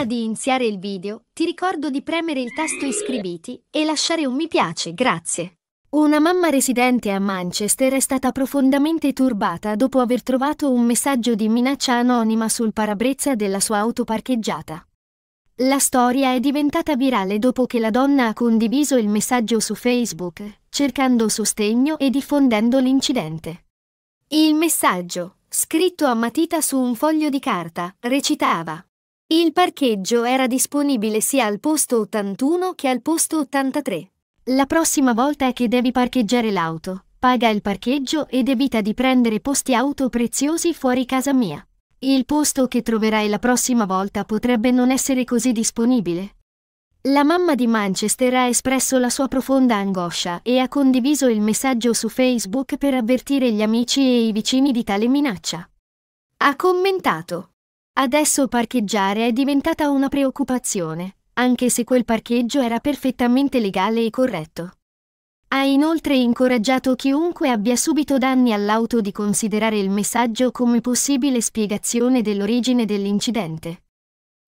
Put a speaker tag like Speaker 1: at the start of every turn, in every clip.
Speaker 1: Prima di iniziare il video, ti ricordo di premere il tasto iscriviti e lasciare un mi piace, grazie. Una mamma residente a Manchester è stata profondamente turbata dopo aver trovato un messaggio di minaccia anonima sul parabrezza della sua auto parcheggiata. La storia è diventata virale dopo che la donna ha condiviso il messaggio su Facebook, cercando sostegno e diffondendo l'incidente. Il messaggio, scritto a matita su un foglio di carta, recitava il parcheggio era disponibile sia al posto 81 che al posto 83. La prossima volta che devi parcheggiare l'auto, paga il parcheggio ed evita di prendere posti auto preziosi fuori casa mia. Il posto che troverai la prossima volta potrebbe non essere così disponibile. La mamma di Manchester ha espresso la sua profonda angoscia e ha condiviso il messaggio su Facebook per avvertire gli amici e i vicini di tale minaccia. Ha commentato. Adesso parcheggiare è diventata una preoccupazione, anche se quel parcheggio era perfettamente legale e corretto. Ha inoltre incoraggiato chiunque abbia subito danni all'auto di considerare il messaggio come possibile spiegazione dell'origine dell'incidente.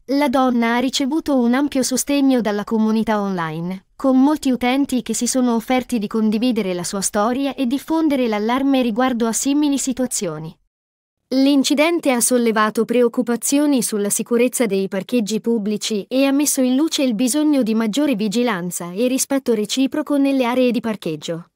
Speaker 1: La donna ha ricevuto un ampio sostegno dalla comunità online, con molti utenti che si sono offerti di condividere la sua storia e diffondere l'allarme riguardo a simili situazioni. L'incidente ha sollevato preoccupazioni sulla sicurezza dei parcheggi pubblici e ha messo in luce il bisogno di maggiore vigilanza e rispetto reciproco nelle aree di parcheggio.